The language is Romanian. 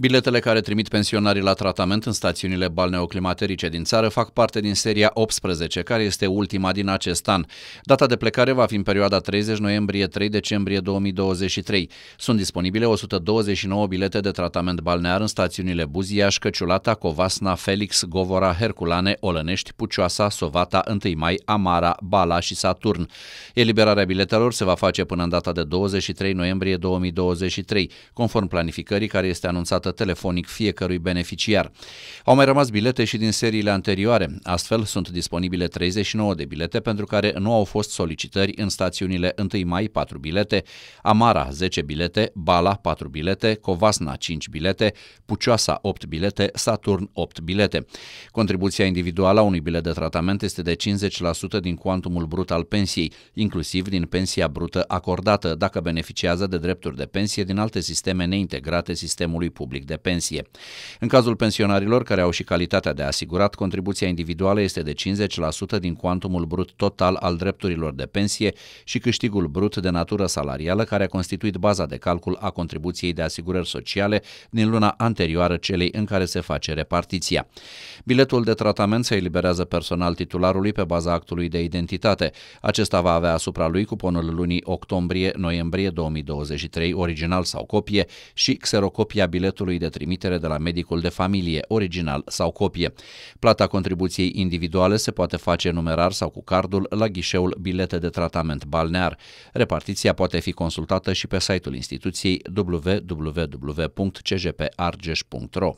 Biletele care trimit pensionarii la tratament în stațiunile balneoclimaterice din țară fac parte din seria 18, care este ultima din acest an. Data de plecare va fi în perioada 30 noiembrie-3 decembrie 2023. Sunt disponibile 129 bilete de tratament balnear în stațiunile Buziaș, Căciulata, Covasna, Felix, Govora, Herculane, Olănești, Pucioasa, Sovata, 1 Mai, Amara, Bala și Saturn. Eliberarea biletelor se va face până în data de 23 noiembrie 2023, conform planificării care este anunțată transmisă telefonic fiecărui beneficiar. Au mai rămas bilete și din seriile anterioare, astfel sunt disponibile 39 de bilete pentru care nu au fost solicitări în stațiunile 1 mai 4 bilete, Amara 10 bilete, Bala 4 bilete, Covasna 5 bilete, Pucioasa 8 bilete, Saturn 8 bilete. Contribuția individuală a unui bilet de tratament este de 50% din cuantumul brut al pensiei, inclusiv din pensia brută acordată, dacă beneficiază de drepturi de pensie din alte sisteme neintegrate sistemului public public de pensie. În cazul pensionarilor care au și calitatea de asigurat, contribuția individuală este de 50% din cuantumul brut total al drepturilor de pensie și câștigul brut de natură salarială care a constituit baza de calcul a contribuției de asigurări sociale din luna anterioară celei în care se face repartiția. Biletul de tratament se eliberează personal titularului pe baza actului de identitate. Acesta va avea asupra lui cuponul lunii octombrie-noiembrie 2023 original sau copie și xerocopia biletului actului de trimitere de la medicul de familie, original sau copie. Plata contribuției individuale se poate face numerar sau cu cardul la ghișeul bilete de tratament balnear. Repartiția poate fi consultată și pe site-ul instituției www.cjpargeș.ro.